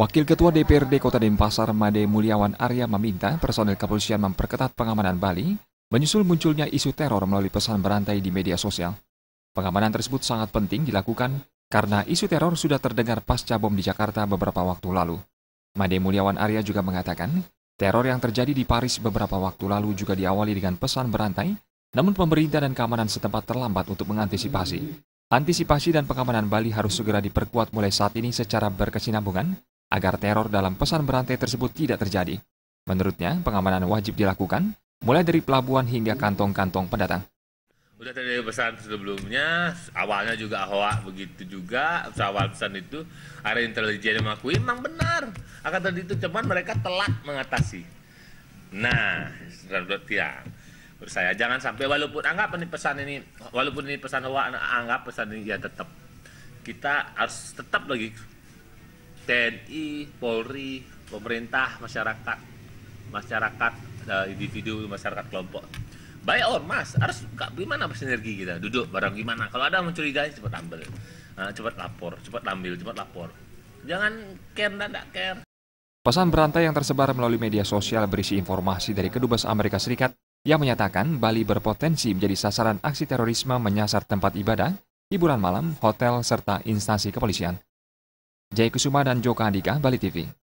Wakil Ketua DPRD Kota Denpasar Made Mulyawan Arya meminta personel kepolisian memperketat pengamanan Bali menyusul munculnya isu teror melalui pesan berantai di media sosial. Pengamanan tersebut sangat penting dilakukan karena isu teror sudah terdengar pasca bom di Jakarta beberapa waktu lalu. Made Mulyawan Arya juga mengatakan, teror yang terjadi di Paris beberapa waktu lalu juga diawali dengan pesan berantai, namun pemerintah dan keamanan setempat terlambat untuk mengantisipasi. Antisipasi dan pengamanan Bali harus segera diperkuat mulai saat ini secara berkesinambungan, agar teror dalam pesan berantai tersebut tidak terjadi. Menurutnya, pengamanan wajib dilakukan, mulai dari pelabuhan hingga kantong-kantong pendatang. Udah tadi pesan sebelumnya, awalnya juga hoak begitu juga, awal pesan itu, ada intelijen yang mengakui, memang benar. Akan tadi itu cuman mereka telat mengatasi. Nah, ya, menurut tiang, saya jangan sampai walaupun anggap ini pesan ini, walaupun ini pesan hoak, anggap pesan ini ya tetap kita harus tetap lagi TNI, Polri, pemerintah, masyarakat, masyarakat eh, individu, masyarakat kelompok. Baik ormas oh, harus gimana bersinergi kita duduk bareng gimana kalau ada mencurigai cepat ambil ah, cepat lapor cepat ambil cepat lapor jangan care dan tidak care pesan berantai yang tersebar melalui media sosial berisi informasi dari kedubes Amerika Serikat yang menyatakan Bali berpotensi menjadi sasaran aksi terorisme menyasar tempat ibadah hiburan malam hotel serta instansi kepolisian Jai Kusuma dan Joka Andika, Bali TV.